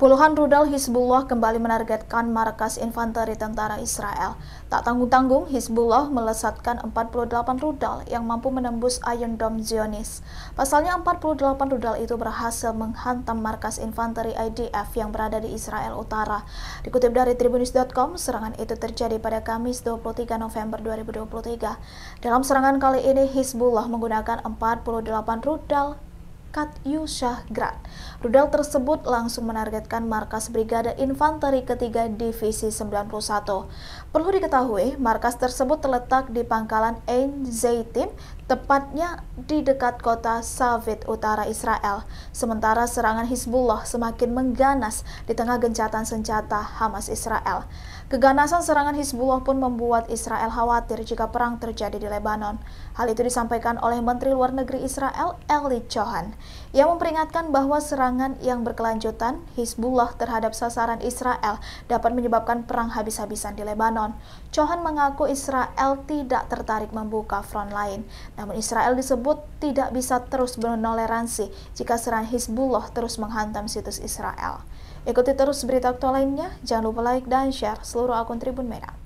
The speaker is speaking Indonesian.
Puluhan rudal Hizbullah kembali menargetkan markas infanteri tentara Israel. Tak tanggung-tanggung, Hizbullah melesatkan 48 rudal yang mampu menembus Iron Dome Zionis. Pasalnya 48 rudal itu berhasil menghantam markas infanteri IDF yang berada di Israel Utara. Dikutip dari tribunis.com, serangan itu terjadi pada Kamis 23 November 2023. Dalam serangan kali ini, Hizbullah menggunakan 48 rudal Grad Rudal tersebut langsung menargetkan markas Brigade Infanteri ketiga Divisi 91. Perlu diketahui, markas tersebut terletak di pangkalan Ein Zaytim tepatnya di dekat kota Savit utara Israel. Sementara serangan Hizbullah semakin mengganas di tengah gencatan senjata Hamas Israel. Keganasan serangan Hizbullah pun membuat Israel khawatir jika perang terjadi di Lebanon. Hal itu disampaikan oleh Menteri Luar Negeri Israel, Eli Cohen yang memperingatkan bahwa serangan yang berkelanjutan Hizbullah terhadap sasaran Israel dapat menyebabkan perang habis-habisan di Lebanon. Cohan mengaku Israel tidak tertarik membuka front lain, namun Israel disebut tidak bisa terus menoleransi jika serangan Hizbullah terus menghantam situs Israel. Ikuti terus berita aktual lainnya, jangan lupa like dan share seluruh akun Tribun Medan.